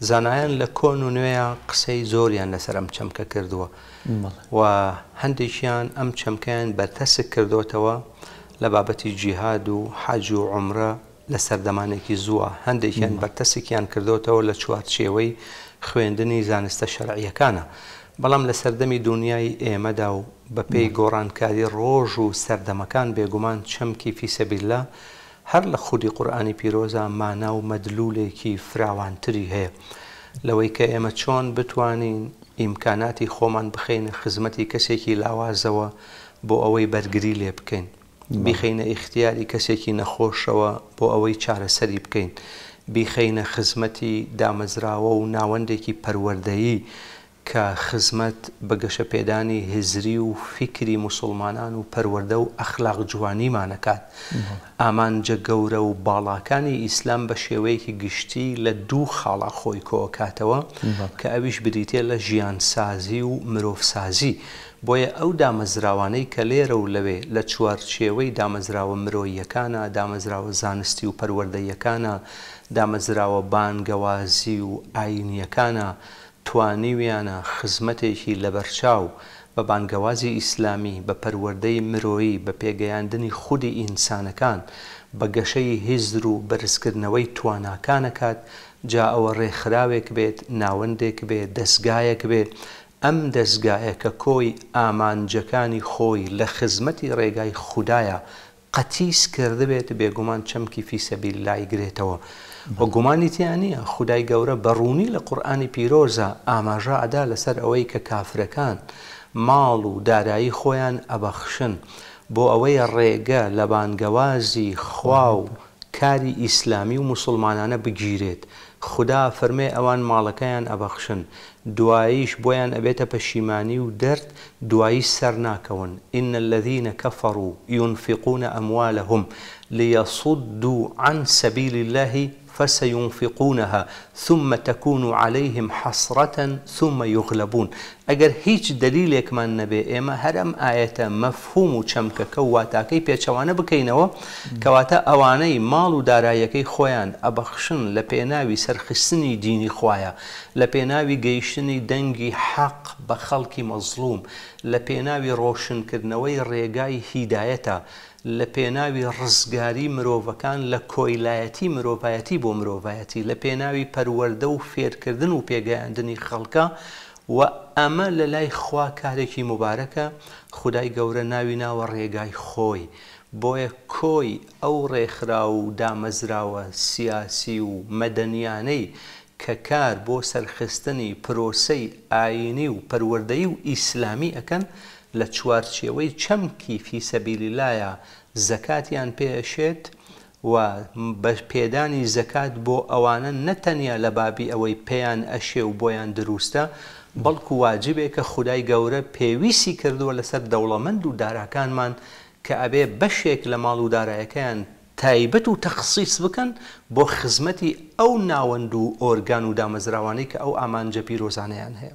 زانایان لە کۆن و نوێیە قسەی زۆریان لەسەر ئەم چەمکە کردووە و هەندێکیان ئەم چەمکیان بەرتەسک کردوتەوە لە بابەتی جیهاد و حاج و عمرە لە سەردەمانێکی زووە هەندێکیان بەرتەسێکیان کردوتەوە لە چوارچێوەی خوێندنی زانستە شەرعیەکانە بەڵام لە سەردەمی دنیای ئێمەدا و بە پێی گۆڕانکاری ڕۆژ و سەردەمەکان بێگومان چەمکی فیسەبیلا هەر لە خودی قورآانی پیرۆزە مانا و مەدلولێکی فراوانتری هەیە لەوەی کە ئێمە چۆن بتوانین ئیمکاناتی خۆمان بخینە خزمەتی کەسێکی لاوازەوە بۆ ئەوەی بەرگری لێ بکەین بیخینە ئیختیاری کەسێکی نەخۆشەوە بۆ ئەوەی چارەسەری بکەین بیخینە خزمەتی دامەزراوە و ناوەندێکی پەروەردەیی کە خزمەت بە گەشە پێدانی هزری و فکری مسلمانان و پەروەەردە و ئەخلاق جوانیمانەکات ئامانجە گەورە و باڵاکانی ئیسلام بە شێوەیەکی گشتی لە دوو خاڵا خۆی کۆکاتەوە کە ئەویش بریتێ لە ژیانسازی و مرۆڤسازی. بۆیە ئەو دامەزراوانەی کە لێرە و لەوێ لە چوارچێوەی دامەزراوە مرۆیەکانە دامەزراوە زانستی و پەروەردەیەکانە دامەزراوە بانگەوازی و ئاینیەکانە توانیویانە خزمەتێکی لەبەرچاو بە بانگەوازی ئیسلامی بە پەروەردەی مرۆیی بە پێگەیاندنی خودی ئینسانەکان بە گەشەی هیزر و بەرزکردنەوەی تواناکانەکات جا ئەوە ڕێکخراوێک بێت ناوەندێک بێت دەستگایەک بێت ئەم دەستگایە کە کۆی ئامانجەکانی خۆی لە خزمەتی ڕێگای خوددایە قەتیس کردبێت بێگومان چەمکی فیسەبیل لایگرێتەوە. وە گومانی تیان نیە خدای گەورە بەڕوونی لە قورآانی پیرۆزە ئاماژە ئەدا لەسەر ئەوەی کە کافرەکان ماڵ و دارایی خۆیان ئەبەخشن بۆ ئەوەی ڕێگە لە بانگەوازی خوا و کاری ئیسلامی و مسلمانانە بگیرێت. خدا فەرمێ اوان مالکان ابخشن دواییش بویان ئەبێتە پشیمانی و درد دوایی سر ناکەون ئین الذيە کەفەڕ و یونفقونە ئەموالەهم ليصدوا عن سبيل الله فسينفقونها ثم تكون عليهم حسرة ثم يغلبون اگر هیچ دلیلێکمان نەبێ ئێمە هەرم ئاەتە مەفهوم آیت مفهوم و واتاکەی که بکەینەوە که پیچوانه بکینه و اوانه مال و دارایی که خویان ابخشن لپیناوی سەرخستنی دینی خویە لە پێناوی گەیشتنی دەنگی حەق بە خەڵکی مەزلوم لە پێناوی ڕۆشنکردنەوەی ڕێگای هیدایەتە لە پێناوی ڕزگاری مرۆڤەکان لە کۆیلایەتی مرۆڤایەتی بۆ مرۆڤایەتی لە پێناوی پەروەەردە و فێرکردن و پێگەیاندنی خەڵکە و ئەمە لە لای خوا کارێکی مبارەکە خدای گەورە ناوی ناوە ڕێگای خۆی. بۆیە کۆی ئەو ڕێکخرا و دامەزراوە سیاسی و مەدەنیانەی کە کار بۆ سەرخستنی پرۆسەی ئاینی و پەروەردەی و ئیسلامی ئەەکەن لە چوارچیەوەی چەمکی فیسەبیلیلایە زەکاتیان پێشێت و پێدانی زەکات بۆ ئەوانە نەتەنیا لە بابی ئەوەی پێیان ئەشێ و بۆیان دروستە بەڵکو واجبێک کە خودای گەورە پێویستی کردووە لەسەر دەوڵەمەند و داراکانمان کە ئەبێ بەشێک لە ماڵودارایەکەیان تایبەت و تەخصیص بکەن بۆ خزمەتی ئەو ناوەند و ئۆرگان و دامەزراوانەی کە ئەو ئامانجە پیرۆزانەیان هەیە.